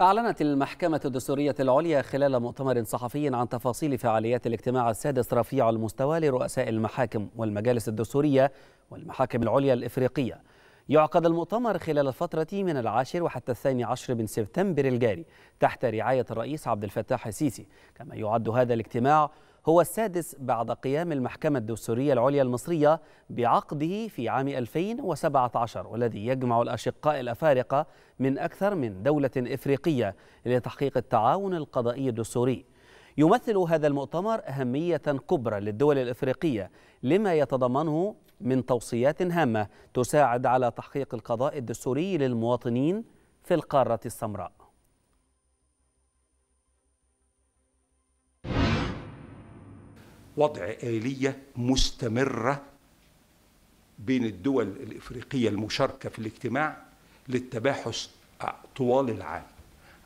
أعلنت المحكمة الدستورية العليا خلال مؤتمر صحفي عن تفاصيل فعاليات الاجتماع السادس رفيع المستوى لرؤساء المحاكم والمجالس الدستورية والمحاكم العليا الإفريقية يعقد المؤتمر خلال الفترة من العاشر وحتى الثاني عشر من سبتمبر الجاري تحت رعاية الرئيس عبد الفتاح السيسي كما يعد هذا الاجتماع هو السادس بعد قيام المحكمة الدستورية العليا المصرية بعقده في عام 2017 والذي يجمع الأشقاء الأفارقة من أكثر من دولة إفريقية لتحقيق التعاون القضائي الدستوري يمثل هذا المؤتمر أهمية كبرى للدول الإفريقية لما يتضمنه من توصيات هامة تساعد على تحقيق القضاء الدستوري للمواطنين في القارة السمراء وضع آلية مستمرة بين الدول الإفريقية المشاركة في الاجتماع للتباحث طوال العام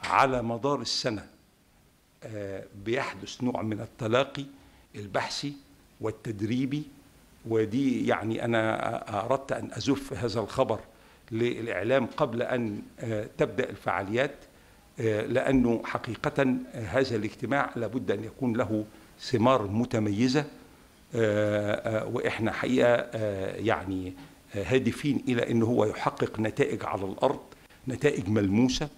على مدار السنة آه، بيحدث نوع من التلاقي البحثي والتدريبي ودي يعني أنا أردت أن أزف هذا الخبر للإعلام قبل أن آه، تبدأ الفعاليات آه، لأنه حقيقة هذا الاجتماع لابد أن يكون له ثمار متميزه آه، آه، واحنا حقيقه آه، يعني هادفين الى ان هو يحقق نتائج على الارض نتائج ملموسه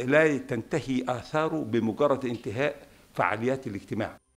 لا تنتهي اثاره بمجرد انتهاء فعاليات الاجتماع